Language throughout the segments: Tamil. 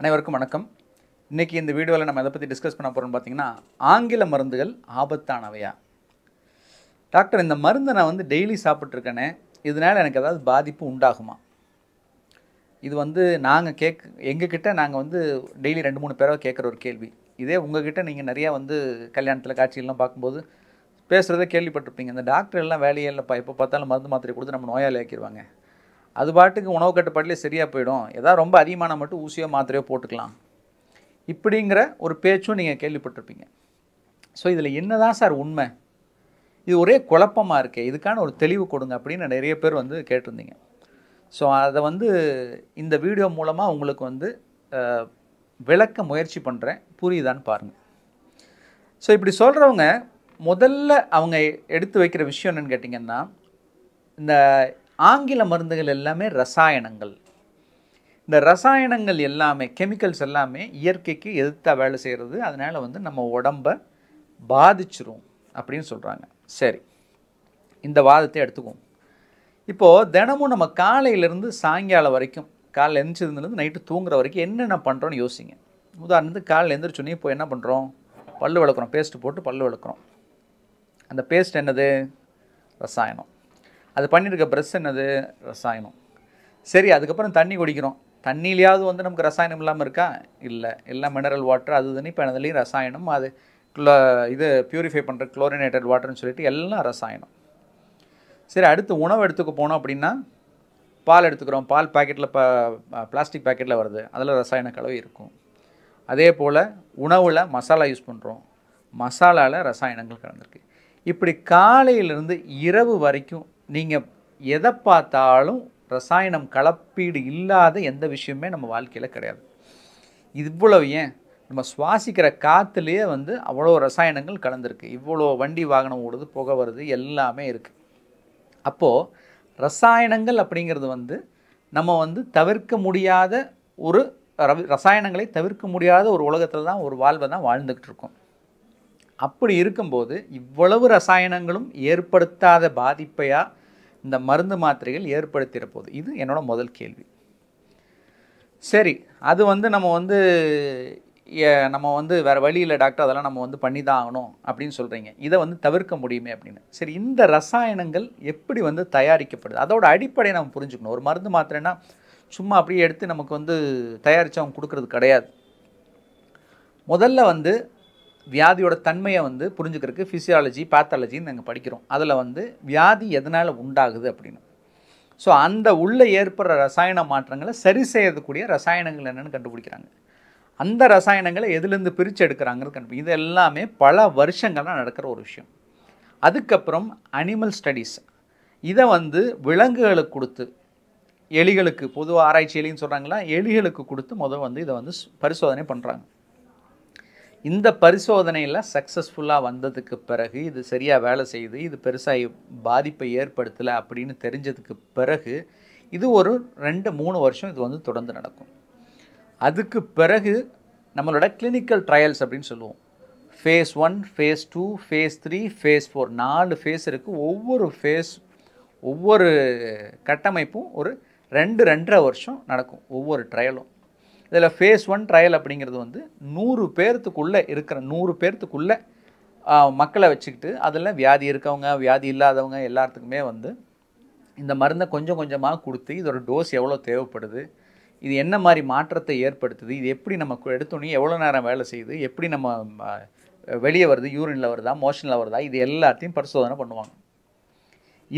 அனைவருக்கும் வணக்கம் இன்றைக்கி இந்த வீடியோவில் நம்ம எதை பற்றி டிஸ்கஸ் பண்ண போகிறோம்னு பார்த்தீங்கன்னா ஆங்கில மருந்துகள் ஆபத்தானவையா டாக்டர் இந்த மருந்தை நான் வந்து டெய்லி சாப்பிட்ருக்கேனே இதனால் எனக்கு ஏதாவது பாதிப்பு உண்டாகுமா இது வந்து நாங்கள் கேக் கிட்டே நாங்கள் வந்து டெய்லி ரெண்டு மூணு பேராக கேட்குற ஒரு கேள்வி இதே உங்ககிட்ட நீங்கள் நிறையா வந்து கல்யாணத்தில் காட்சிகள்லாம் பார்க்கும்போது பேசுகிறதே கேள்விப்பட்டிருப்பீங்க இந்த டாக்டர் எல்லாம் வேலையே இல்லைப்பா எப்போ பார்த்தாலும் மருந்து மாத்திரை கொடுத்து நம்ம நோயாளி ஆக்கிடுவாங்க அது பாட்டுக்கு உணவு கட்டுப்பாட்டிலே சரியாக போயிடும் எதாவது ரொம்ப அதிகமான மட்டும் ஊசியோ மாத்திரையோ போட்டுக்கலாம் இப்படிங்கிற ஒரு பேச்சும் நீங்கள் கேள்விப்பட்டிருப்பீங்க ஸோ இதில் என்ன தான் சார் உண்மை இது ஒரே குழப்பமாக இருக்கே இதுக்கான ஒரு தெளிவு கொடுங்க அப்படின்னு நிறைய பேர் வந்து கேட்டிருந்தீங்க ஸோ அதை வந்து இந்த வீடியோ மூலமாக உங்களுக்கு வந்து விளக்க முயற்சி பண்ணுறேன் புரியுதான்னு பாருங்கள் ஸோ இப்படி சொல்கிறவங்க முதல்ல அவங்க எடுத்து வைக்கிற விஷயம் என்னென்னு கேட்டிங்கன்னா இந்த ஆங்கில மருந்துகள் எல்லாமே ரசாயனங்கள் இந்த ரசாயனங்கள் எல்லாமே கெமிக்கல்ஸ் எல்லாமே இயற்கைக்கு எதிர்த்தாக வேலை செய்கிறது அதனால் வந்து நம்ம உடம்பை பாதிச்சிரும் அப்படின்னு சொல்கிறாங்க சரி இந்த வாதத்தை எடுத்துக்குவோம் இப்போது தினமும் நம்ம காலையிலேருந்து சாயங்காலம் வரைக்கும் காலையில் எந்திரிச்சதுலேருந்து நைட்டு தூங்குற வரைக்கும் என்னென்ன பண்ணுறோன்னு யோசிங்க உதாரணத்துக்கு காலையில் எழுந்திரிச்சோன்னே இப்போ என்ன பண்ணுறோம் பல் விளக்குறோம் பேஸ்ட்டு போட்டு பல் விளக்குறோம் அந்த பேஸ்ட் என்னது ரசாயனம் அது பண்ணியிருக்க ப்ரெஸ் என்னது ரசாயனம் சரி அதுக்கப்புறம் தண்ணி குடிக்கிறோம் தண்ணியிலையாவது வந்து நமக்கு ரசாயனம் இல்லாமல் இருக்கா இல்லை எல்லாம் மினரல் வாட்டர் அது தண்ணி இப்போ அதுலேயும் ரசாயனம் அது க்ளோ இது ப்யூரிஃபை பண்ணுற குளோரினேட்டட் வாட்டர்னு சொல்லிட்டு எல்லாம் ரசாயனம் சரி அடுத்து உணவு எடுத்துக்க போனோம் அப்படின்னா பால் எடுத்துக்கிறோம் பால் பேக்கெட்டில் இப்போ பிளாஸ்டிக் பேக்கெட்டில் வருது அதில் ரசாயன கலவை இருக்கும் அதே போல் உணவில் மசாலா யூஸ் பண்ணுறோம் மசாலாவில் ரசாயனங்கள் கலந்துருக்கு இப்படி காலையிலேருந்து இரவு வரைக்கும் நீங்கள் எதை பார்த்தாலும் ரசாயனம் கலப்பீடு இல்லாத எந்த விஷயமே நம்ம வாழ்க்கையில் கிடையாது இவ்வளவு ஏன் நம்ம சுவாசிக்கிற காற்றுலேயே வந்து அவ்வளோ ரசாயனங்கள் கலந்துருக்கு இவ்வளோ வண்டி வாகனம் ஓடுது புக வருது எல்லாமே இருக்குது அப்போது ரசாயனங்கள் அப்படிங்கிறது வந்து நம்ம வந்து தவிர்க்க முடியாத ஒரு ரசாயனங்களை தவிர்க்க முடியாத ஒரு உலகத்தில் தான் ஒரு வாழ்வை தான் வாழ்ந்துக்கிட்டு இருக்கோம் அப்படி இருக்கும்போது இவ்வளவு ரசாயனங்களும் ஏற்படுத்தாத பாதிப்பையாக இந்த மருந்து மாத்திரைகள் ஏற்படுத்திட போது இது என்னோடய முதல் கேள்வி சரி அது வந்து நம்ம வந்து நம்ம வந்து வேறு வழியில் டாக்டர் அதெல்லாம் நம்ம வந்து பண்ணி தான் ஆகணும் அப்படின்னு சொல்கிறீங்க இதை வந்து தவிர்க்க முடியுமே அப்படின்னு சரி இந்த ரசாயனங்கள் எப்படி வந்து தயாரிக்கப்படுது அதோட அடிப்படையை நம்ம புரிஞ்சுக்கணும் ஒரு மருந்து மாத்திரைன்னா சும்மா அப்படியே எடுத்து நமக்கு வந்து தயாரித்து அவங்க கொடுக்குறது கிடையாது முதல்ல வந்து வியாதியோட தன்மையை வந்து புரிஞ்சுக்கிறதுக்கு ஃபிசியாலஜி பேத்தாலஜின்னு நாங்கள் படிக்கிறோம் அதில் வந்து வியாதி எதனால் உண்டாகுது அப்படின்னு ஸோ அந்த உள்ளே ஏற்படுற ரசாயன மாற்றங்களை சரி செய்யக்கூடிய ரசாயனங்கள் என்னென்னு கண்டுபிடிக்கிறாங்க அந்த ரசாயனங்களை எதுலேருந்து பிரித்து எடுக்கிறாங்கிறது கண்டு இது எல்லாமே பல வருஷங்களாக நடக்கிற ஒரு விஷயம் அதுக்கப்புறம் அனிமல் ஸ்டடீஸ் இதை வந்து விலங்குகளுக்கு கொடுத்து எலிகளுக்கு பொதுவாக ஆராய்ச்சி எலின்னு சொல்கிறாங்களா எலிகளுக்கு கொடுத்து முதல் வந்து இதை வந்து பரிசோதனை பண்ணுறாங்க இந்த பரிசோதனையில் சக்ஸஸ்ஃபுல்லாக வந்ததுக்கு பிறகு இது சரியாக வேலை செய்யுது இது பெருசாக பாதிப்பை ஏற்படுத்தலை அப்படின்னு தெரிஞ்சதுக்கு பிறகு இது ஒரு ரெண்டு மூணு வருஷம் இது வந்து தொடர்ந்து நடக்கும் அதுக்கு பிறகு நம்மளோட கிளினிக்கல் ட்ரையல்ஸ் அப்படின்னு சொல்லுவோம் phase one phase two phase three phase four நாலு ஃபேஸ் இருக்குது ஒவ்வொரு ஃபேஸ் ஒவ்வொரு கட்டமைப்பும் ஒரு ரெண்டு ரெண்டரை வருஷம் நடக்கும் ஒவ்வொரு ட்ரையலும் இதில் ஃபேஸ் ஒன் ட்ரையல் அப்படிங்கிறது வந்து நூறு பேர்த்துக்குள்ளே இருக்கிற நூறு பேர்த்துக்குள்ளே மக்களை வச்சுக்கிட்டு அதில் வியாதி இருக்கவங்க வியாதி இல்லாதவங்க எல்லாத்துக்குமே வந்து இந்த மருந்தை கொஞ்சம் கொஞ்சமாக கொடுத்து இதோட டோஸ் எவ்வளோ தேவைப்படுது இது என்ன மாதிரி மாற்றத்தை ஏற்படுத்துது இது எப்படி நம்ம எடுத்தோன்னே எவ்வளோ நேரம் வேலை செய்யுது எப்படி நம்ம வெளியே வருது யூரினில் வருதா மோஷனில் வருதா இது எல்லாத்தையும் பரிசோதனை பண்ணுவாங்க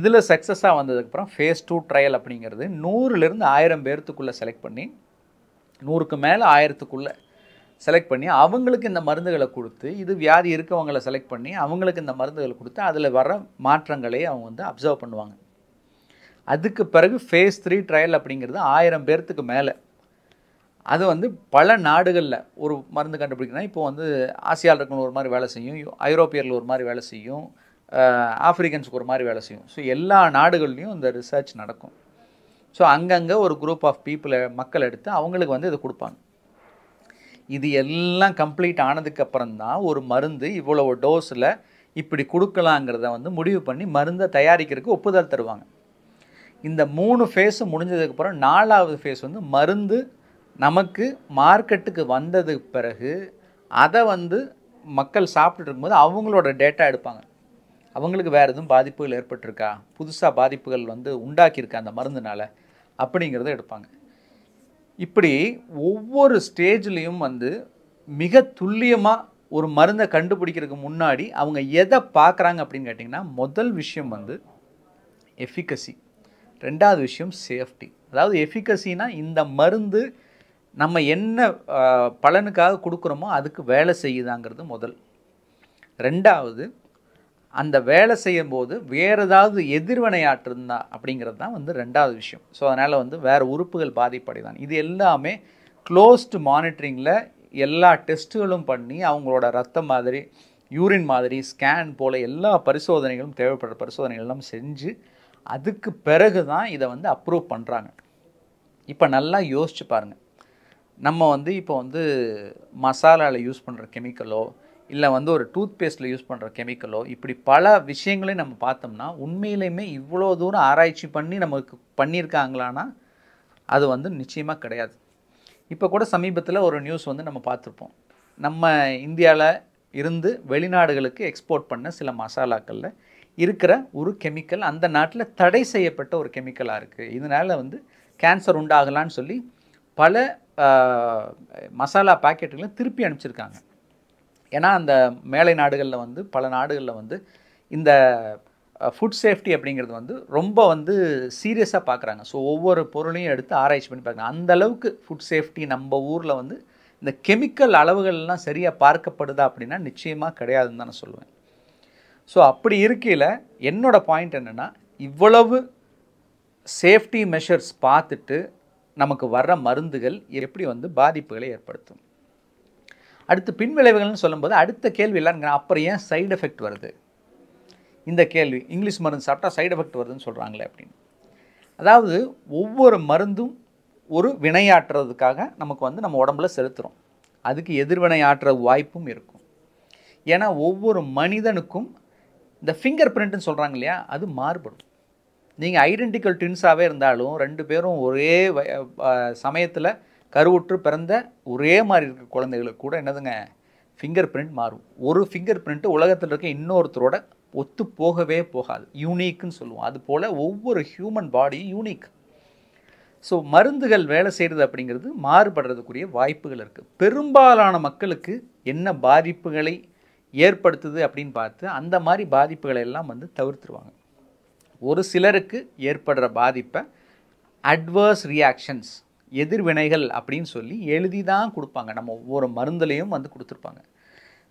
இதில் சக்ஸஸாக வந்ததுக்கப்புறம் ஃபேஸ் டூ ட்ரையல் அப்படிங்கிறது நூறுலேருந்து ஆயிரம் பேர்த்துக்குள்ளே செலக்ட் பண்ணி நூறுக்கு மேலே ஆயிரத்துக்குள்ளே செலக்ட் பண்ணி அவங்களுக்கு இந்த மருந்துகளை கொடுத்து இது வியாதி இருக்கவங்களை செலக்ட் பண்ணி அவங்களுக்கு இந்த மருந்துகளை கொடுத்து அதில் வர மாற்றங்களை அவங்க வந்து அப்சர்வ் பண்ணுவாங்க அதுக்கு பிறகு ஃபேஸ் த்ரீ ட்ரையல் அப்படிங்கிறது ஆயிரம் பேர்த்துக்கு மேலே அது வந்து பல நாடுகளில் ஒரு மருந்து கண்டுபிடிக்கணும் இப்போ வந்து ஆசியாவில் இருக்கணும் ஒரு மாதிரி வேலை செய்யும் ஐரோப்பியரில் ஒரு மாதிரி வேலை செய்யும் ஆஃப்ரிக்கன்ஸுக்கு ஒரு மாதிரி வேலை செய்யும் ஸோ எல்லா நாடுகள்லேயும் இந்த ரிசர்ச் நடக்கும் ஸோ அங்கங்கே ஒரு குரூப் ஆஃப் பீப்புளை மக்கள் எடுத்து அவங்களுக்கு வந்து இதை கொடுப்பாங்க இது எல்லாம் கம்ப்ளீட் ஆனதுக்கப்புறம் தான் ஒரு மருந்து இவ்வளோ டோஸில் இப்படி கொடுக்கலாங்கிறத வந்து முடிவு பண்ணி மருந்தை தயாரிக்கிறதுக்கு ஒப்புதல் தருவாங்க இந்த மூணு ஃபேஸும் முடிஞ்சதுக்கப்புறம் நாலாவது ஃபேஸ் வந்து மருந்து நமக்கு மார்க்கெட்டுக்கு வந்ததுக்கு பிறகு அதை வந்து மக்கள் சாப்பிட்டுட்டு இருக்கும்போது அவங்களோட டேட்டா எடுப்பாங்க அவங்களுக்கு வேறு எதுவும் பாதிப்புகள் ஏற்பட்டிருக்கா புதுசாக பாதிப்புகள் வந்து உண்டாக்கியிருக்கா அந்த மருந்துனால் அப்படிங்கிறத எடுப்பாங்க இப்படி ஒவ்வொரு ஸ்டேஜ்லேயும் வந்து மிக துல்லியமாக ஒரு மருந்தை கண்டுபிடிக்கிறதுக்கு முன்னாடி அவங்க எதை பார்க்குறாங்க அப்படின்னு கேட்டிங்கன்னா முதல் விஷயம் வந்து எஃபிகசி ரெண்டாவது விஷயம் சேஃப்டி அதாவது எஃபிகசினா இந்த மருந்து நம்ம என்ன பலனுக்காக கொடுக்குறோமோ அதுக்கு வேலை செய்யுதாங்கிறது முதல் ரெண்டாவது அந்த வேலை செய்யும் போது வேறு ஏதாவது எதிர்வினையாற்றிருந்தா அப்படிங்கிறது தான் வந்து ரெண்டாவது விஷயம் ஸோ அதனால் வந்து வேறு உறுப்புகள் பாதிப்படைதான் இது எல்லாமே க்ளோஸ்டு மானிட்டரிங்கில் எல்லா டெஸ்ட்டுகளும் பண்ணி அவங்களோட ரத்தம் மாதிரி யூரின் மாதிரி ஸ்கேன் போல் எல்லா பரிசோதனைகளும் தேவைப்படுற பரிசோதனைகள் எல்லாம் செஞ்சு அதுக்கு பிறகு தான் இதை வந்து அப்ரூவ் பண்ணுறாங்க இப்போ நல்லா யோசிச்சு பாருங்கள் நம்ம வந்து இப்போ வந்து மசாலாவில் யூஸ் பண்ணுற கெமிக்கலோ இல்லை வந்து ஒரு டூத் பேஸ்ட்டில் யூஸ் பண்ணுற கெமிக்கலோ இப்படி பல விஷயங்களையும் நம்ம பார்த்தோம்னா உண்மையிலையுமே இவ்வளோ தூரம் ஆராய்ச்சி பண்ணி நமக்கு பண்ணியிருக்காங்களான்னா அது வந்து நிச்சயமாக கிடையாது இப்போ கூட சமீபத்தில் ஒரு நியூஸ் வந்து நம்ம பார்த்துருப்போம் நம்ம இந்தியாவில் இருந்து வெளிநாடுகளுக்கு எக்ஸ்போர்ட் பண்ண சில மசாலாக்களில் இருக்கிற ஒரு கெமிக்கல் அந்த நாட்டில் தடை செய்யப்பட்ட ஒரு கெமிக்கலாக இருக்குது இதனால் வந்து கேன்சர் உண்டாகலான்னு சொல்லி பல மசாலா பாக்கெட்டுகளை திருப்பி அனுப்பிச்சிருக்காங்க ஏன்னா அந்த மேலை நாடுகளில் வந்து பல நாடுகளில் வந்து இந்த ஃபுட் சேஃப்டி அப்படிங்கிறது வந்து ரொம்ப வந்து சீரியஸாக பார்க்குறாங்க ஸோ ஒவ்வொரு பொருளையும் எடுத்து ஆராய்ச்சி பண்ணி பார்க்குறாங்க அந்த அளவுக்கு ஃபுட் சேஃப்டி நம்ம ஊரில் வந்து இந்த கெமிக்கல் அளவுகள்லாம் சரியாக பார்க்கப்படுதா அப்படின்னா நிச்சயமாக கிடையாதுன்னு தான் நான் சொல்லுவேன் ஸோ அப்படி இருக்கையில் என்னோடய பாயிண்ட் என்னென்னா இவ்வளவு சேஃப்டி மெஷர்ஸ் பார்த்துட்டு நமக்கு வர்ற மருந்துகள் எப்படி வந்து பாதிப்புகளை ஏற்படுத்தும் அடுத்து பின்விளைவுகள்னு சொல்லும்போது அடுத்த கேள்வி இல்லைங்கிற அப்புறம் ஏன் சைடு எஃபெக்ட் வருது இந்த கேள்வி இங்கிலீஷ் மருந்து சாப்பிட்டா சைடு எஃபெக்ட் வருதுன்னு சொல்கிறாங்களே அப்படின்னு அதாவது ஒவ்வொரு மருந்தும் ஒரு வினையாற்றுறதுக்காக நமக்கு வந்து நம்ம உடம்புல செலுத்துகிறோம் அதுக்கு எதிர்வினையாற்ற வாய்ப்பும் இருக்கும் ஏன்னா ஒவ்வொரு மனிதனுக்கும் இந்த ஃபிங்கர் பிரிண்ட்டுன்னு சொல்கிறாங்க இல்லையா அது மாறுபடும் நீங்கள் ஐடென்டிக்கல் ட்வின்ஸாகவே இருந்தாலும் ரெண்டு பேரும் ஒரே சமயத்தில் கருவுற்று பிறந்த ஒரே மாதிரி இருக்க குழந்தைகளுக்கு கூட என்னதுங்க ஃபிங்கர் பிரிண்ட் மாறும் ஒரு ஃபிங்கர் பிரிண்ட்டு உலகத்தில் இருக்க இன்னொருத்தரோட ஒத்து போகவே போகாது யூனீக்குன்னு சொல்லுவோம் அது போல் ஒவ்வொரு ஹியூமன் பாடியும் யூனிக் ஸோ மருந்துகள் வேலை செய்கிறது அப்படிங்கிறது மாறுபடுறதுக்குரிய வாய்ப்புகள் இருக்குது பெரும்பாலான மக்களுக்கு என்ன பாதிப்புகளை ஏற்படுத்துது அப்படின்னு பார்த்து அந்த மாதிரி பாதிப்புகளை எல்லாம் வந்து தவிர்த்துருவாங்க ஒரு சிலருக்கு ஏற்படுற பாதிப்பை அட்வர்ஸ் ரியாக்ஷன்ஸ் எதிர்வினைகள் அப்படின்னு சொல்லி எழுதி தான் கொடுப்பாங்க நம்ம ஒவ்வொரு மருந்துலேயும் வந்து கொடுத்துருப்பாங்க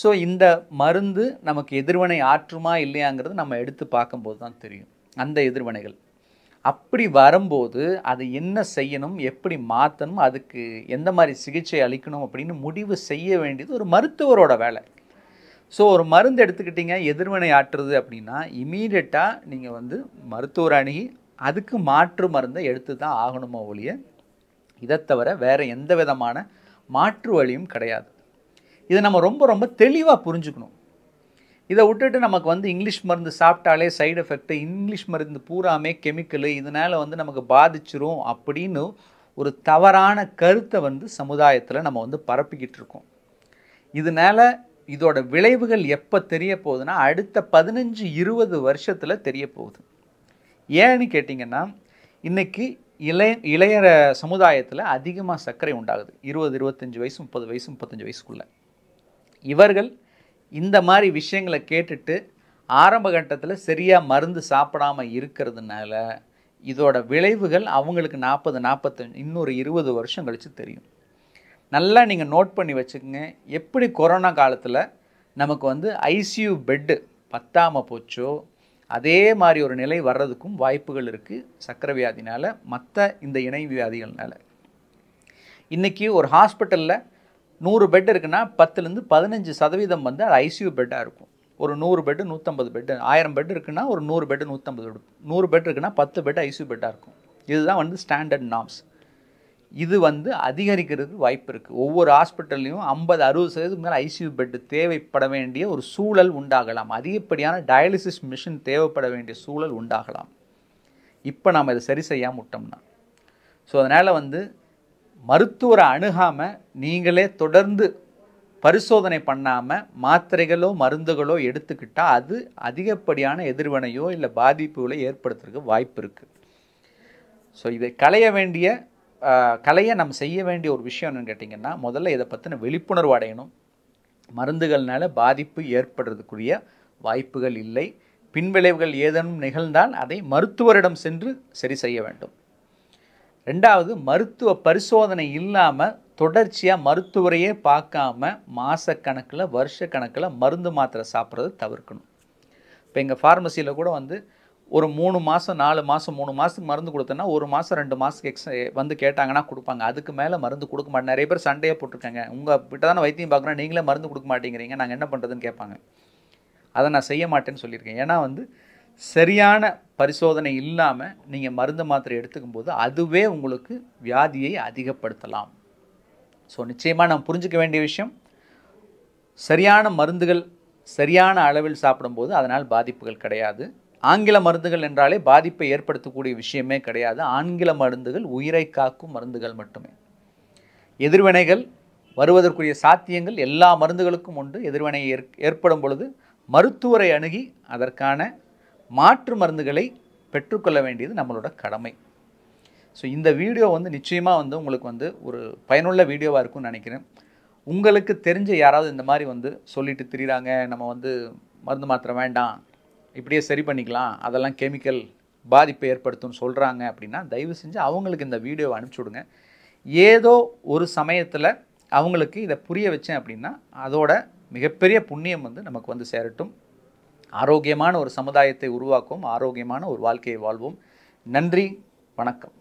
ஸோ இந்த மருந்து நமக்கு எதிர்வினை ஆற்றுமா இல்லையாங்கிறது நம்ம எடுத்து பார்க்கும்போது தான் தெரியும் அந்த எதிர்வினைகள் அப்படி வரும்போது அதை என்ன செய்யணும் எப்படி மாற்றணும் அதுக்கு எந்த மாதிரி சிகிச்சை அளிக்கணும் அப்படின்னு முடிவு செய்ய வேண்டியது ஒரு மருத்துவரோட வேலை ஸோ ஒரு மருந்து எடுத்துக்கிட்டிங்க எதிர்வினை ஆற்றுறது அப்படின்னா இமீடியட்டாக நீங்கள் வந்து மருத்துவர் அணுகி அதுக்கு மாற்று மருந்தை எடுத்து தான் ஆகணுமோ ஒழிய இதை தவிர வேறு எந்த விதமான மாற்று வழியும் கிடையாது இதை நம்ம ரொம்ப ரொம்ப தெளிவாக புரிஞ்சுக்கணும் இதை விட்டுட்டு நமக்கு வந்து இங்கிலீஷ் மருந்து சாப்பிட்டாலே சைடு எஃபெக்ட்டு இங்கிலீஷ் மருந்து பூராமே கெமிக்கலு இதனால் வந்து நமக்கு பாதிச்சிரும் அப்படின்னு ஒரு தவறான கருத்தை வந்து சமுதாயத்தில் நம்ம வந்து பரப்பிக்கிட்டு இருக்கோம் இதனால் இதோட விளைவுகள் எப்போ தெரிய போகுதுன்னா அடுத்த பதினஞ்சு இருபது வருஷத்தில் தெரிய போகுது ஏன்னு கேட்டிங்கன்னா இன்றைக்கி இளைய இளையர சமுதாயத்தில் அதிகமாக சர்க்கரை உண்டாகுது இருபது இருபத்தஞ்சி வயசு முப்பது வயசு முப்பத்தஞ்சு வயசுக்குள்ளே இவர்கள் இந்த மாதிரி விஷயங்களை கேட்டுட்டு ஆரம்ப கட்டத்தில் சரியாக மருந்து சாப்பிடாமல் இருக்கிறதுனால இதோட விளைவுகள் அவங்களுக்கு நாற்பது நாற்பத்தஞ்சு இன்னொரு இருபது வருஷம் கழித்து தெரியும் நல்லா நீங்கள் நோட் பண்ணி வச்சுக்கோங்க எப்படி கொரோனா காலத்தில் நமக்கு வந்து ஐசியூ பெட்டு பத்தாமல் போச்சோ அதே மாதிரி ஒரு நிலை வர்றதுக்கும் வாய்ப்புகள் இருக்குது சக்கரை வியாதினால் மற்ற இந்த இணை வியாதிகள்னால இன்றைக்கி ஒரு ஹாஸ்பிட்டலில் நூறு பெட் இருக்குன்னா பத்துலேருந்து பதினஞ்சு சதவீதம் வந்து அது ஐசியு பெட்டாக இருக்கும் ஒரு நூறு பெட்டு நூற்றம்பது பெட்டு ஆயிரம் பெட் இருக்குன்னா ஒரு நூறு பெட்டு நூற்றம்பது நூறு பெட் இருக்குன்னா பத்து பெட் ஐசியூ பெட்டாக இருக்கும் இதுதான் வந்து ஸ்டாண்டர்ட் நாம்ஸ் இது வந்து அதிகரிக்கிறதுக்கு வாய்ப்பு இருக்குது ஒவ்வொரு ஹாஸ்பிட்டல்லையும் ஐம்பது அறுபது சதவீதம் மேலே ஐசியூ பெட்டு தேவைப்பட வேண்டிய ஒரு சூழல் உண்டாகலாம் அதிகப்படியான டயாலிசிஸ் மிஷின் தேவைப்பட வேண்டிய சூழல் உண்டாகலாம் இப்போ நாம் இதை சரி செய்யாமல் விட்டோம்னா ஸோ அதனால் வந்து மருத்துவரை அணுகாமல் நீங்களே தொடர்ந்து பரிசோதனை பண்ணாமல் மாத்திரைகளோ மருந்துகளோ எடுத்துக்கிட்டால் அது அதிகப்படியான எதிர்வினையோ இல்லை பாதிப்புகளோ ஏற்படுத்துறதுக்கு வாய்ப்பு இருக்குது ஸோ இதை களைய வேண்டிய கலையை நம்ம செய்ய வேண்டிய ஒரு விஷயம் என்னென்னு கேட்டிங்கன்னா முதல்ல இதை பற்றின விழிப்புணர்வு அடையணும் மருந்துகள்னால பாதிப்பு ஏற்படுறதுக்குரிய வாய்ப்புகள் இல்லை பின்விளைவுகள் ஏதேனும் நிகழ்ந்தால் அதை மருத்துவரிடம் சென்று சரி செய்ய வேண்டும் ரெண்டாவது மருத்துவ பரிசோதனை இல்லாமல் தொடர்ச்சியாக மருத்துவரையே பார்க்காம மாதக்கணக்கில் வருஷக்கணக்கில் மருந்து மாத்திரை சாப்பிட்றது தவிர்க்கணும் இப்போ எங்கள் ஃபார்மசியில் கூட வந்து ஒரு மூணு மாதம் நாலு மாதம் மூணு மாதத்துக்கு மருந்து கொடுத்தேன்னா ஒரு மாதம் ரெண்டு மாதத்துக்கு எக்ஸ் வந்து கேட்டாங்கன்னா கொடுப்பாங்க அதுக்கு மேலே மருந்து கொடுக்க மாட்டேன் நிறைய பேர் சண்டையாக போட்டிருக்காங்க உங்கள் கிட்ட தானே வைத்தியம் பார்க்குறோம் நீங்களே மருந்து கொடுக்க மாட்டேங்கிறீங்க நாங்கள் என்ன பண்ணுறதுன்னு கேட்பாங்க அதை நான் செய்ய மாட்டேன்னு சொல்லியிருக்கேன் ஏன்னா வந்து சரியான பரிசோதனை இல்லாமல் நீங்கள் மருந்து மாத்திரை எடுத்துக்கும் போது அதுவே உங்களுக்கு வியாதியை அதிகப்படுத்தலாம் ஸோ நிச்சயமாக நாம் புரிஞ்சிக்க வேண்டிய விஷயம் சரியான மருந்துகள் சரியான அளவில் சாப்பிடும்போது அதனால் பாதிப்புகள் கிடையாது ஆங்கில மருந்துகள் என்றாலே பாதிப்பை ஏற்படுத்தக்கூடிய விஷயமே கிடையாது ஆங்கில மருந்துகள் உயிரை காக்கும் மருந்துகள் மட்டுமே எதிர்வினைகள் வருவதற்குரிய சாத்தியங்கள் எல்லா மருந்துகளுக்கும் உண்டு எதிர்வினை ஏற்படும் பொழுது மருத்துவரை அணுகி அதற்கான மாற்று மருந்துகளை பெற்றுக்கொள்ள வேண்டியது நம்மளோட கடமை ஸோ இந்த வீடியோ வந்து நிச்சயமாக வந்து உங்களுக்கு வந்து ஒரு பயனுள்ள வீடியோவாக இருக்கும்னு நினைக்கிறேன் உங்களுக்கு தெரிஞ்ச யாராவது இந்த மாதிரி வந்து சொல்லிட்டு திரிகிறாங்க நம்ம வந்து மருந்து மாத்திரை வேண்டாம் இப்படியே சரி பண்ணிக்கலாம் அதெல்லாம் கெமிக்கல் பாதிப்பை ஏற்படுத்தும்னு சொல்கிறாங்க அப்படின்னா தயவு செஞ்சு அவங்களுக்கு இந்த வீடியோவை அனுப்பிச்சி விடுங்க ஏதோ ஒரு சமயத்தில் அவங்களுக்கு இதை புரிய வச்சேன் அப்படின்னா அதோட மிகப்பெரிய புண்ணியம் வந்து நமக்கு வந்து சேரட்டும் ஆரோக்கியமான ஒரு சமுதாயத்தை உருவாக்கும் ஆரோக்கியமான ஒரு வாழ்க்கையை வாழ்வோம் நன்றி வணக்கம்